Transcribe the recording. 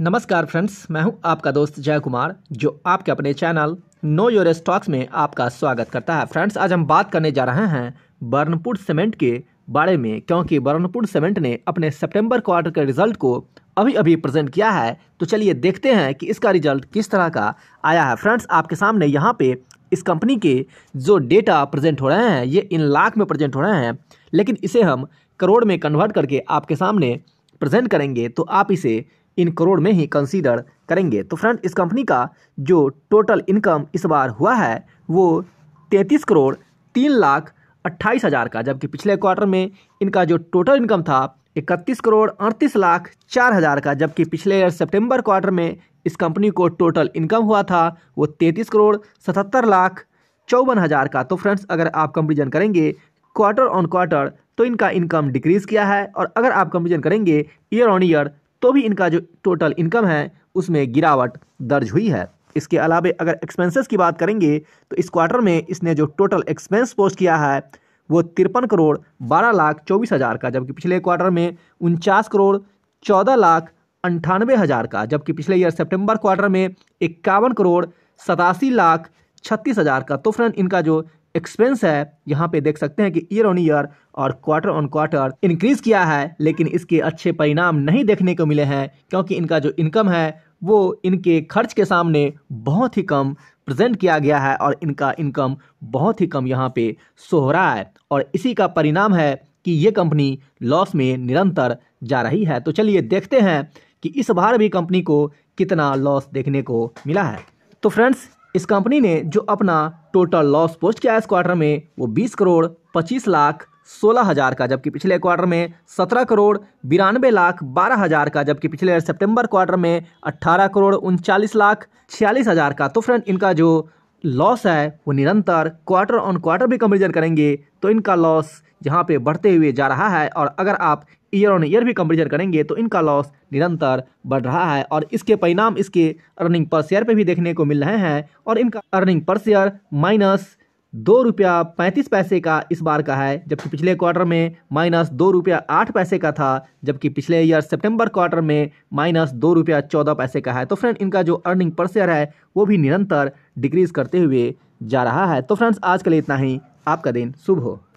नमस्कार फ्रेंड्स मैं हूं आपका दोस्त जय कुमार जो आपके अपने चैनल नो योर स्टॉक्स में आपका स्वागत करता है फ्रेंड्स आज हम बात करने जा रहे हैं बर्नपुर सीमेंट के बारे में क्योंकि बर्नपुर सीमेंट ने अपने सितंबर क्वार्टर के रिजल्ट को अभी अभी प्रेजेंट किया है तो चलिए देखते हैं कि इसका रिजल्ट किस तरह का आया है फ्रेंड्स आपके सामने यहाँ पे इस कंपनी के जो डेटा प्रेजेंट हो रहे हैं ये इन लाख में प्रेजेंट हो रहे हैं लेकिन इसे हम करोड़ में कन्वर्ट करके आपके सामने प्रेजेंट करेंगे तो आप इसे इन करोड़ में ही कंसीडर करेंगे तो फ्रेंड इस कंपनी का जो टोटल इनकम इस बार हुआ है वो तैंतीस करोड़ तीन लाख अट्ठाईस हज़ार का जबकि पिछले क्वार्टर में इनका जो टोटल इनकम था इकतीस करोड़ अड़तीस लाख चार हज़ार का जबकि पिछले ईयर सितंबर क्वार्टर में इस कंपनी को टोटल इनकम हुआ था वो तैंतीस करोड़ सतहत्तर लाख चौवन हज़ार का तो फ्रेंड्स अगर आप कंपेरिजन करेंगे क्वार्टर ऑन क्वार्टर तो इनका इनकम डिक्रीज़ किया है और अगर आप कंपेरिजन करेंगे ईयर ऑन ईयर तो भी इनका जो टोटल इनकम है उसमें गिरावट दर्ज हुई है इसके अलावा अगर एक्सपेंसेस की बात करेंगे तो इस क्वार्टर में इसने जो टोटल एक्सपेंस पोस्ट किया है वो तिरपन करोड़ बारह लाख चौबीस हज़ार का जबकि पिछले क्वार्टर में उनचास करोड़ चौदह लाख अंठानवे हज़ार का जबकि पिछले ईयर सितंबर क्वार्टर में इक्यावन करोड़ सतासी लाख छत्तीस हज़ार का तो फ्रेंड इनका जो एक्सपेंस है यहाँ पे देख सकते हैं कि ईयर ऑन ईयर और क्वार्टर ऑन क्वार्टर इंक्रीज किया है लेकिन इसके अच्छे परिणाम नहीं देखने को मिले हैं क्योंकि इनका जो इनकम है वो इनके खर्च के सामने बहुत ही कम प्रेजेंट किया गया है और इनका इनकम बहुत ही कम यहाँ पे सोह हो रहा है और इसी का परिणाम है कि ये कंपनी लॉस में निरंतर जा रही है तो चलिए देखते हैं कि इस बार भी कंपनी को कितना लॉस देखने को मिला है तो फ्रेंड्स इस कंपनी ने जो अपना टोटल लॉस पोस्ट किया इस क्वार्टर में वो बीस करोड़ पच्चीस लाख सोलह हजार का जबकि पिछले क्वार्टर में सत्रह करोड़ बिरानवे लाख बारह हजार का जबकि पिछले सितंबर क्वार्टर में अट्ठारह करोड़ उनचालीस लाख छियालीस हजार का तो फ्रेंड इनका जो लॉस है वो निरंतर क्वार्टर ऑन क्वार्टर भी कंपेरिजन करेंगे तो इनका लॉस यहाँ पे बढ़ते हुए जा रहा है और अगर आप ईयर ऑन ईयर भी कंपेरिजन करेंगे तो इनका लॉस निरंतर बढ़ रहा है और इसके परिणाम इसके अर्निंग पर शेयर पे भी देखने को मिल रहे हैं और इनका अर्निंग पर शेयर माइनस दो रुपया पैंतीस पैसे का इस बार का है जबकि पिछले क्वार्टर में माइनस दो रुपया आठ पैसे का था जबकि पिछले ईयर सितंबर क्वार्टर में माइनस दो रुपया चौदह पैसे का है तो फ्रेंड इनका जो अर्निंग पर शेयर है वो भी निरंतर डिक्रीज करते हुए जा रहा है तो फ्रेंड्स आज के लिए इतना ही आपका दिन शुभ हो